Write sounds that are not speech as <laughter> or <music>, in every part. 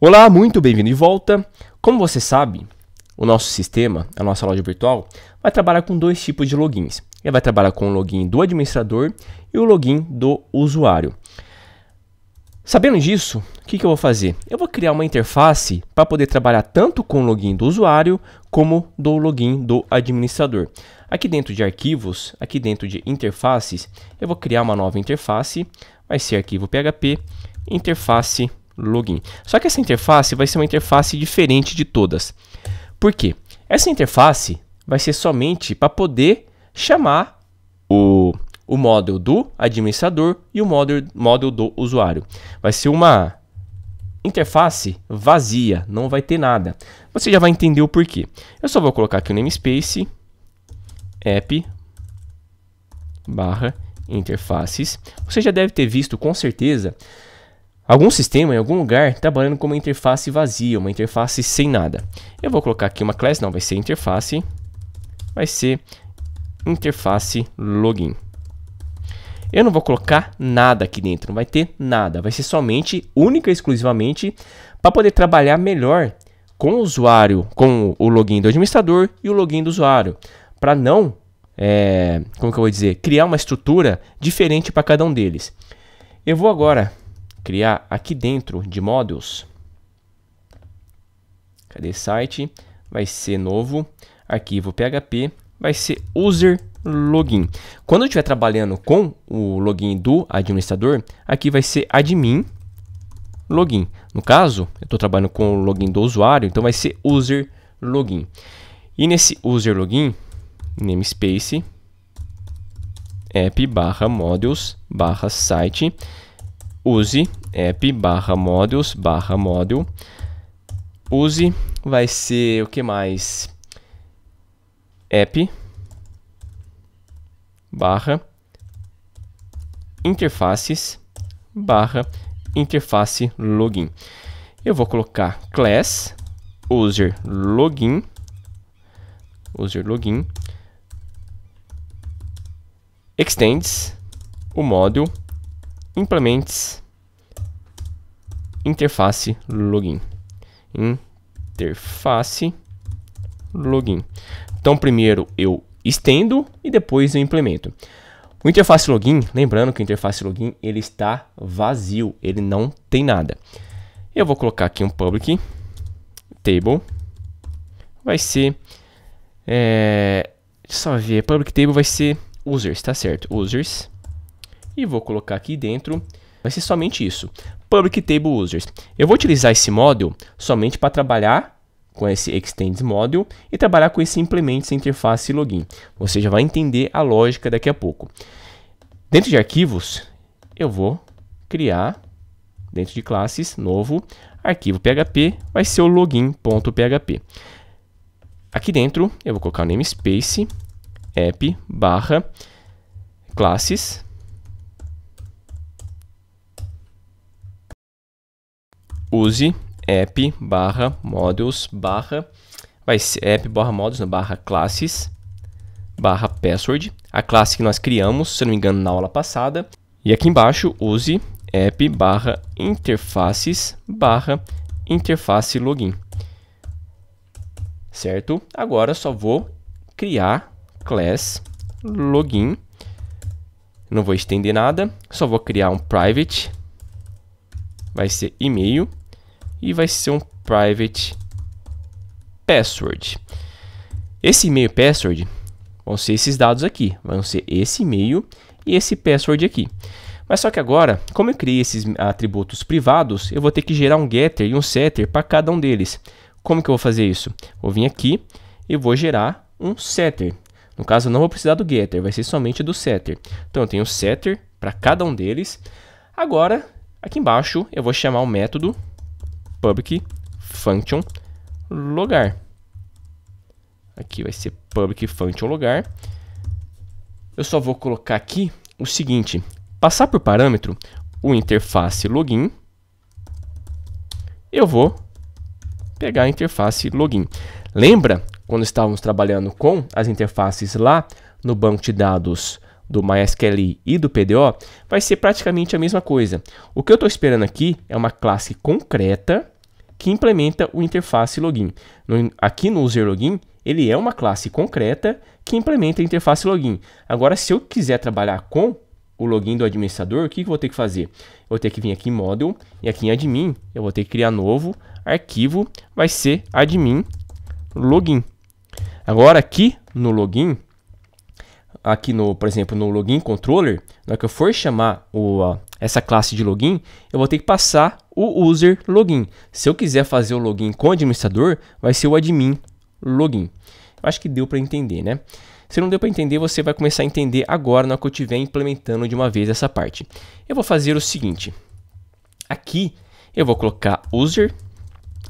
Olá, muito bem-vindo de volta. Como você sabe, o nosso sistema, a nossa loja virtual, vai trabalhar com dois tipos de logins. Ele vai trabalhar com o login do administrador e o login do usuário. Sabendo disso, o que, que eu vou fazer? Eu vou criar uma interface para poder trabalhar tanto com o login do usuário como do login do administrador. Aqui dentro de arquivos, aqui dentro de interfaces, eu vou criar uma nova interface. Vai ser arquivo PHP, interface login. Só que essa interface vai ser uma interface diferente de todas. Por quê? Essa interface vai ser somente para poder chamar o, o model do administrador e o módulo do usuário. Vai ser uma interface vazia, não vai ter nada. Você já vai entender o porquê. Eu só vou colocar aqui o namespace app barra interfaces. Você já deve ter visto com certeza algum sistema em algum lugar trabalhando com uma interface vazia, uma interface sem nada. Eu vou colocar aqui uma classe, não, vai ser interface, vai ser interface login. Eu não vou colocar nada aqui dentro, não vai ter nada, vai ser somente, única e exclusivamente, para poder trabalhar melhor com o usuário, com o login do administrador e o login do usuário, para não, é, como que eu vou dizer, criar uma estrutura diferente para cada um deles. Eu vou agora criar aqui dentro de Models. Cadê site? Vai ser novo. Arquivo PHP. Vai ser User Login. Quando eu estiver trabalhando com o login do administrador, aqui vai ser Admin Login. No caso, eu estou trabalhando com o login do usuário, então vai ser User Login. E nesse User Login, namespace app barra models barra site use app barra modules barra module use vai ser o que mais app barra interfaces barra interface login eu vou colocar class user login user login extends o módulo implementes interface login. Interface login. Então primeiro eu estendo e depois eu implemento. O interface login, lembrando que o interface login ele está vazio, ele não tem nada. Eu vou colocar aqui um public table, vai ser, é, só ver, public table vai ser users, tá certo? Users e vou colocar aqui dentro, vai ser somente isso, public table users. Eu vou utilizar esse module somente para trabalhar com esse extends model e trabalhar com esse implements interface login. Você já vai entender a lógica daqui a pouco. Dentro de arquivos, eu vou criar dentro de classes, novo, arquivo PHP, vai ser o login.php. Aqui dentro eu vou colocar o namespace app barra classes use app barra models barra vai ser app barra models não, barra classes barra password a classe que nós criamos se não me engano na aula passada e aqui embaixo use app barra interfaces barra interface login certo agora só vou criar class login não vou estender nada só vou criar um private vai ser e-mail e vai ser um private password. Esse e-mail password vão ser esses dados aqui, vão ser esse e-mail e esse password aqui. Mas só que agora, como eu criei esses atributos privados, eu vou ter que gerar um getter e um setter para cada um deles. Como que eu vou fazer isso? Vou vir aqui e vou gerar um setter. No caso, eu não vou precisar do getter, vai ser somente do setter. Então, eu tenho um setter para cada um deles. Agora, aqui embaixo, eu vou chamar o método public function logar. Aqui vai ser public function logar. Eu só vou colocar aqui o seguinte, passar por parâmetro o interface login. Eu vou pegar a interface login. Lembra quando estávamos trabalhando com as interfaces lá no banco de dados do MySQL e do PDO? Vai ser praticamente a mesma coisa. O que eu estou esperando aqui é uma classe concreta que implementa o interface login. No, aqui no user login, ele é uma classe concreta que implementa a interface login. Agora, se eu quiser trabalhar com o login do administrador, o que, que eu vou ter que fazer? Eu vou ter que vir aqui em model e aqui em admin, eu vou ter que criar novo arquivo, vai ser admin login. Agora aqui no login, aqui no, por exemplo, no login controller, na hora que eu for chamar o, essa classe de login, eu vou ter que passar o user login. Se eu quiser fazer o login com o administrador, vai ser o admin login. Acho que deu para entender, né? Se não deu para entender, você vai começar a entender agora na hora que eu estiver implementando de uma vez essa parte. Eu vou fazer o seguinte. Aqui eu vou colocar user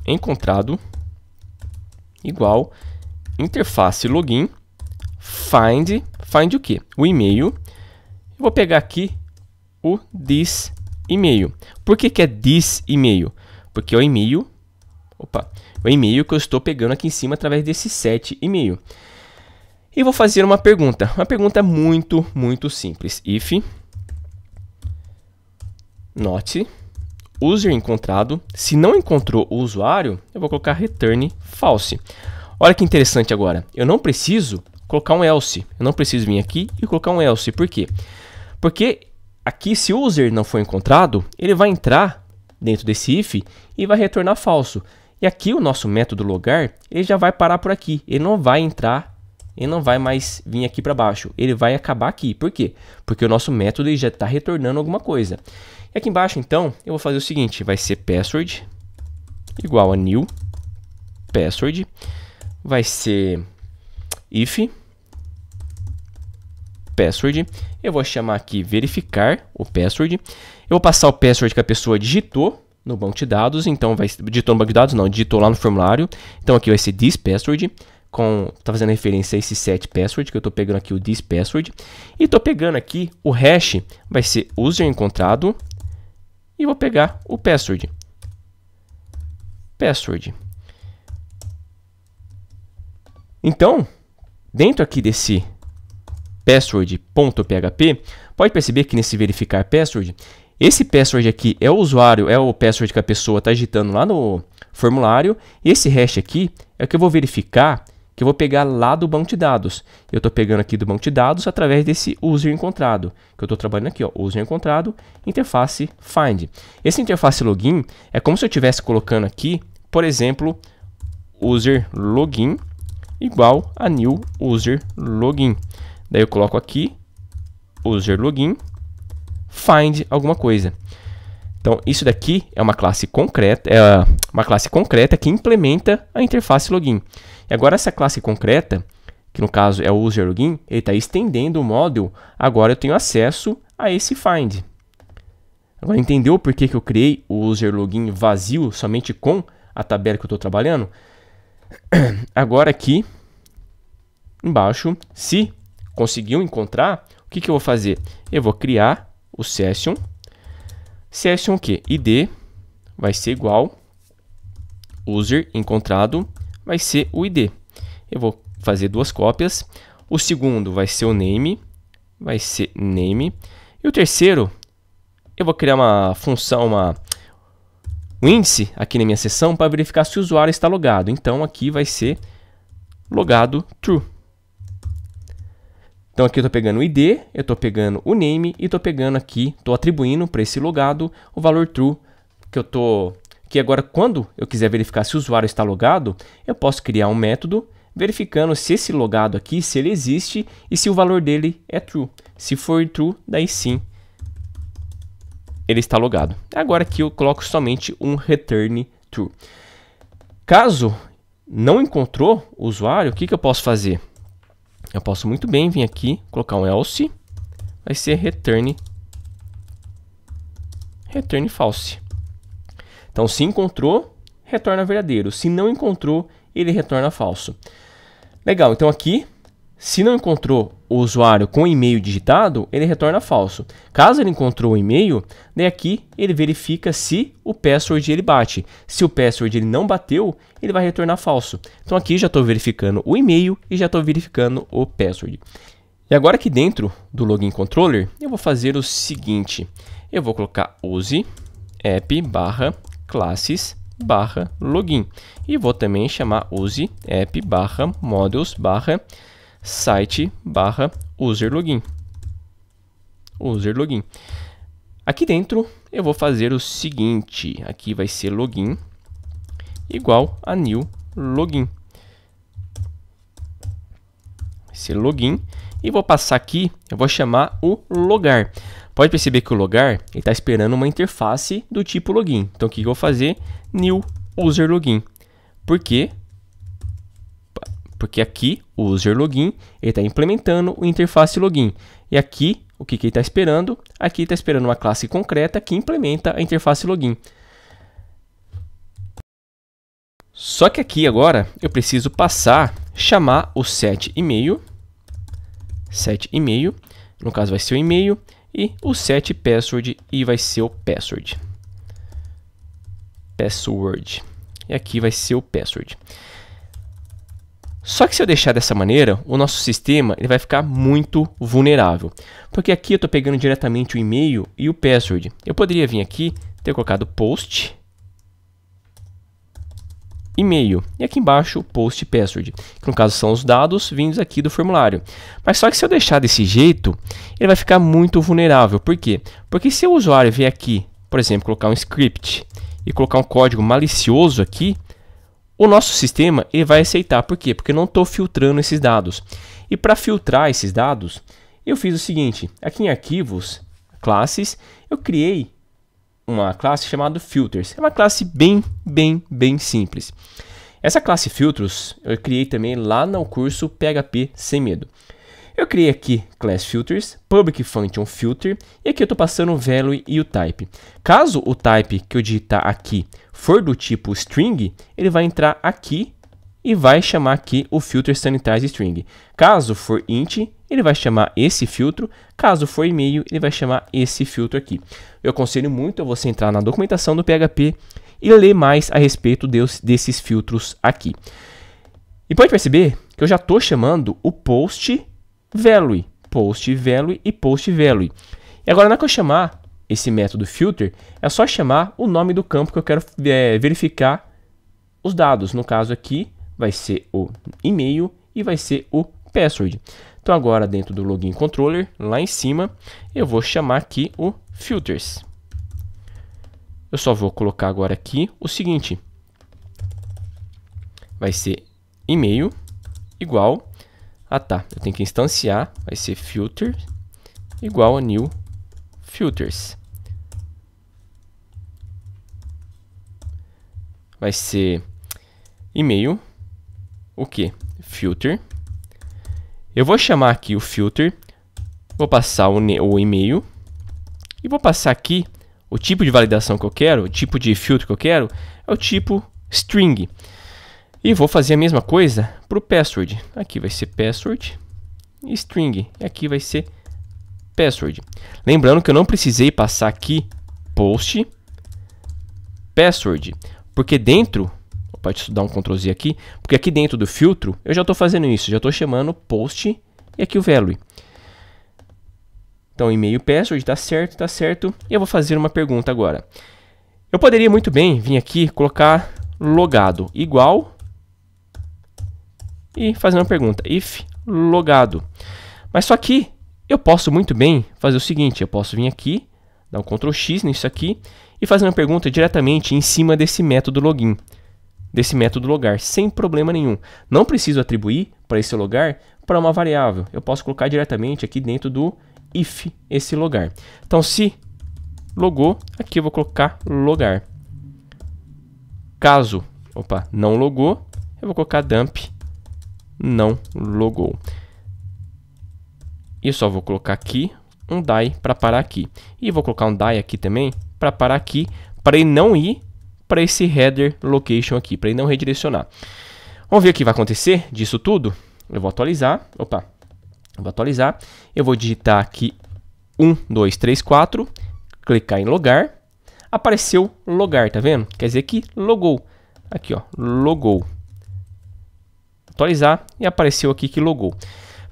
encontrado igual interface login find, find o que? O e-mail. Eu vou pegar aqui o this e-mail. Por que, que é this e-mail? Porque é o e-mail, opa, é o e-mail que eu estou pegando aqui em cima através desse set e-mail. E vou fazer uma pergunta, uma pergunta muito, muito simples. If not user encontrado, se não encontrou o usuário, eu vou colocar return false. Olha que interessante agora. Eu não preciso colocar um else. Eu não preciso vir aqui e colocar um else. Por quê? Porque Aqui, se o user não for encontrado, ele vai entrar dentro desse if e vai retornar falso. E aqui o nosso método logar, ele já vai parar por aqui. Ele não vai entrar, ele não vai mais vir aqui para baixo. Ele vai acabar aqui. Por quê? Porque o nosso método já está retornando alguma coisa. E aqui embaixo, então, eu vou fazer o seguinte. Vai ser password igual a new password. Vai ser if password. Eu vou chamar aqui verificar o password. Eu vou passar o password que a pessoa digitou no banco de dados. Então, vai, digitou no banco de dados? Não, digitou lá no formulário. Então, aqui vai ser this password. Com, tá fazendo referência a esse set password, que eu estou pegando aqui o this password. E estou pegando aqui o hash, vai ser user encontrado. E vou pegar o password. Password. Então, dentro aqui desse password.php, pode perceber que nesse verificar password, esse password aqui é o usuário, é o password que a pessoa está digitando lá no formulário, e esse hash aqui é o que eu vou verificar, que eu vou pegar lá do banco de dados. Eu estou pegando aqui do banco de dados através desse user encontrado, que eu estou trabalhando aqui, ó, user encontrado, interface find. Esse interface login é como se eu estivesse colocando aqui, por exemplo, user login igual a new user login. Daí eu coloco aqui, user login, find alguma coisa. Então, isso daqui é uma classe concreta, é uma classe concreta que implementa a interface login. E agora essa classe concreta, que no caso é o user login, ele está estendendo o model. Agora eu tenho acesso a esse find. Agora entendeu por que, que eu criei o user login vazio somente com a tabela que eu estou trabalhando? <clears throat> Agora aqui embaixo, se conseguiu encontrar, o que, que eu vou fazer? Eu vou criar o session. Session o quê? ID vai ser igual user encontrado vai ser o ID. Eu vou fazer duas cópias. O segundo vai ser o name, vai ser name. E o terceiro, eu vou criar uma função, uma, um índice aqui na minha seção para verificar se o usuário está logado. Então aqui vai ser logado true. Então aqui eu estou pegando o id, eu estou pegando o name e estou pegando aqui, estou atribuindo para esse logado o valor true que eu estou... Que agora quando eu quiser verificar se o usuário está logado, eu posso criar um método verificando se esse logado aqui, se ele existe e se o valor dele é true. Se for true, daí sim ele está logado. É agora aqui eu coloco somente um return true. Caso não encontrou o usuário, o que, que eu posso fazer? Eu posso muito bem vir aqui, colocar um else, vai ser return, return false. Então, se encontrou, retorna verdadeiro. Se não encontrou, ele retorna falso. Legal, então aqui se não encontrou o usuário com o e-mail digitado, ele retorna falso. Caso ele encontrou o e-mail, daí aqui ele verifica se o password ele bate. Se o password ele não bateu, ele vai retornar falso. Então aqui já estou verificando o e-mail e já estou verificando o password. E agora aqui dentro do login controller, eu vou fazer o seguinte. Eu vou colocar use app barra classes barra login e vou também chamar use app barra models barra login site barra user login. User login. Aqui dentro eu vou fazer o seguinte, aqui vai ser login igual a new login. Vai ser login e vou passar aqui, eu vou chamar o logar. Pode perceber que o logar está esperando uma interface do tipo login. Então o que eu vou fazer? New user login. Por quê? Porque aqui o user login está implementando o interface login. E aqui o que, que ele está esperando? Aqui está esperando uma classe concreta que implementa a interface login. Só que aqui agora eu preciso passar, chamar o set email, set email, no caso vai ser o e-mail, e o set password e vai ser o password. Password. E aqui vai ser o password. Só que se eu deixar dessa maneira, o nosso sistema ele vai ficar muito vulnerável. Porque aqui eu estou pegando diretamente o e-mail e o password. Eu poderia vir aqui, ter colocado post, e-mail. E aqui embaixo, post password, que no caso são os dados vindos aqui do formulário. Mas só que se eu deixar desse jeito, ele vai ficar muito vulnerável. Por quê? Porque se o usuário vier aqui, por exemplo, colocar um script e colocar um código malicioso aqui, o nosso sistema ele vai aceitar, por quê? Porque eu não estou filtrando esses dados. E para filtrar esses dados, eu fiz o seguinte, aqui em arquivos, classes, eu criei uma classe chamada filters. É uma classe bem, bem, bem simples. Essa classe filtros eu criei também lá no curso PHP sem medo. Eu criei aqui class filters, public function filter, e aqui eu estou passando o value e o type. Caso o type que eu digitar aqui for do tipo string, ele vai entrar aqui e vai chamar aqui o filter sanitize string. Caso for int, ele vai chamar esse filtro. Caso for e-mail, ele vai chamar esse filtro aqui. Eu aconselho muito a você entrar na documentação do PHP e ler mais a respeito desses filtros aqui. E pode perceber que eu já estou chamando o post value, post value e post value. E agora, na hora que eu chamar esse método filter, é só chamar o nome do campo que eu quero é, verificar os dados. No caso aqui, vai ser o e-mail e vai ser o password. Então agora dentro do login controller, lá em cima, eu vou chamar aqui o filters. Eu só vou colocar agora aqui o seguinte. Vai ser e-mail igual ah tá, eu tenho que instanciar, vai ser filter igual a new filters. Vai ser e-mail, o que? Filter. Eu vou chamar aqui o filter, vou passar o, o e-mail e vou passar aqui o tipo de validação que eu quero, o tipo de filtro que eu quero, é o tipo string. E vou fazer a mesma coisa para o password. Aqui vai ser password string. E aqui vai ser password. Lembrando que eu não precisei passar aqui post password, porque dentro, pode dar um Ctrl Z aqui, porque aqui dentro do filtro eu já estou fazendo isso, já estou chamando post e aqui o value. Então, e-mail password, está certo, está certo. E eu vou fazer uma pergunta agora. Eu poderia muito bem vir aqui colocar logado igual e fazendo uma pergunta, if logado. Mas só que eu posso muito bem fazer o seguinte, eu posso vir aqui, dar um Ctrl X nisso aqui e fazer uma pergunta diretamente em cima desse método login, desse método logar, sem problema nenhum. Não preciso atribuir para esse logar para uma variável. Eu posso colocar diretamente aqui dentro do if esse logar. Então se logou, aqui eu vou colocar logar. Caso, opa, não logou, eu vou colocar dump não logou. E eu só vou colocar aqui um die para parar aqui. E vou colocar um die aqui também para parar aqui, para ele não ir para esse header location aqui, para ele não redirecionar. Vamos ver o que vai acontecer disso tudo. Eu vou atualizar, opa, vou atualizar, eu vou digitar aqui 1, 2, 3, 4, clicar em logar, apareceu logar, tá vendo? Quer dizer que logou, aqui ó, logou atualizar e apareceu aqui que logou.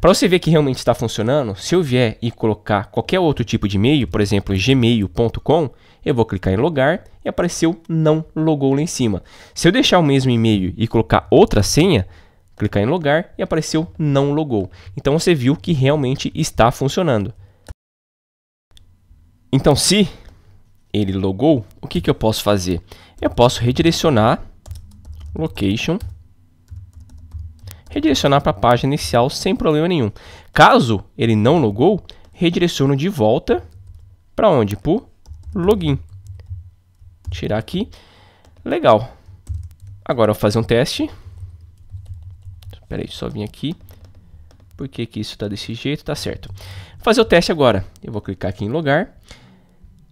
Para você ver que realmente está funcionando, se eu vier e colocar qualquer outro tipo de e-mail, por exemplo, gmail.com, eu vou clicar em logar e apareceu não logou lá em cima. Se eu deixar o mesmo e-mail e colocar outra senha, clicar em logar e apareceu não logou. Então você viu que realmente está funcionando. Então se ele logou, o que, que eu posso fazer? Eu posso redirecionar location redirecionar para a página inicial sem problema nenhum. Caso ele não logou, redireciono de volta para onde? Para o login. Tirar aqui. Legal. Agora eu vou fazer um teste. Espera aí, só vim aqui. Por que, que isso está desse jeito? Tá certo. Vou fazer o teste agora. Eu vou clicar aqui em logar.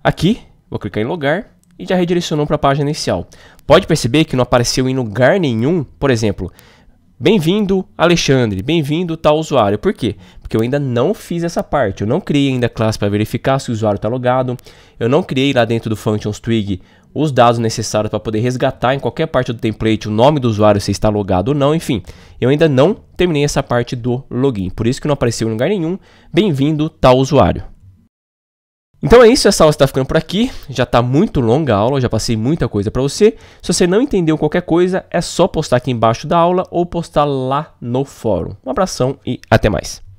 Aqui, vou clicar em logar e já redirecionou para a página inicial. Pode perceber que não apareceu em lugar nenhum, por exemplo, Bem-vindo, Alexandre. Bem-vindo, tal usuário. Por quê? Porque eu ainda não fiz essa parte. Eu não criei ainda a classe para verificar se o usuário está logado. Eu não criei lá dentro do functions twig os dados necessários para poder resgatar em qualquer parte do template o nome do usuário se está logado ou não. Enfim, eu ainda não terminei essa parte do login. Por isso que não apareceu em lugar nenhum. Bem-vindo, tal usuário. Então é isso, essa aula está ficando por aqui. Já está muito longa a aula, já passei muita coisa para você. Se você não entendeu qualquer coisa, é só postar aqui embaixo da aula ou postar lá no fórum. Um abração e até mais.